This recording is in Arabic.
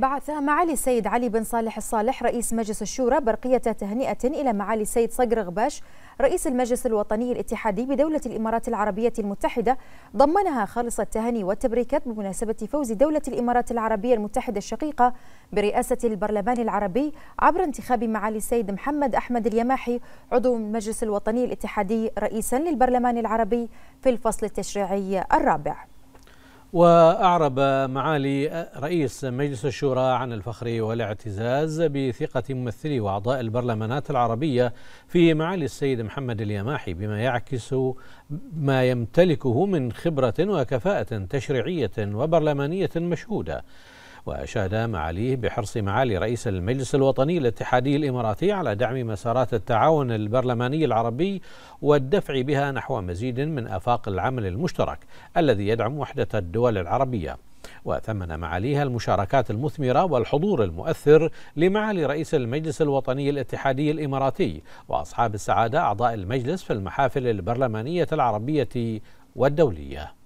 بعث معالي السيد علي بن صالح الصالح رئيس مجلس الشورى برقية تهنئة إلى معالي السيد صقر غباش رئيس المجلس الوطني الاتحادي بدولة الإمارات العربية المتحدة ضمنها خالص التهاني والتبريكات بمناسبة فوز دولة الإمارات العربية المتحدة الشقيقة برئاسة البرلمان العربي عبر انتخاب معالي السيد محمد أحمد اليماحي عضو المجلس الوطني الاتحادي رئيسا للبرلمان العربي في الفصل التشريعي الرابع وأعرب معالي رئيس مجلس الشورى عن الفخر والاعتزاز بثقة ممثلي وأعضاء البرلمانات العربية في معالي السيد محمد اليماحي بما يعكس ما يمتلكه من خبرة وكفاءة تشريعية وبرلمانية مشهودة وأشاد معاليه بحرص معالي رئيس المجلس الوطني الاتحادي الإماراتي على دعم مسارات التعاون البرلماني العربي والدفع بها نحو مزيد من آفاق العمل المشترك الذي يدعم وحدة الدول العربية وثمن معاليها المشاركات المثمرة والحضور المؤثر لمعالي رئيس المجلس الوطني الاتحادي الإماراتي وأصحاب السعادة أعضاء المجلس في المحافل البرلمانية العربية والدولية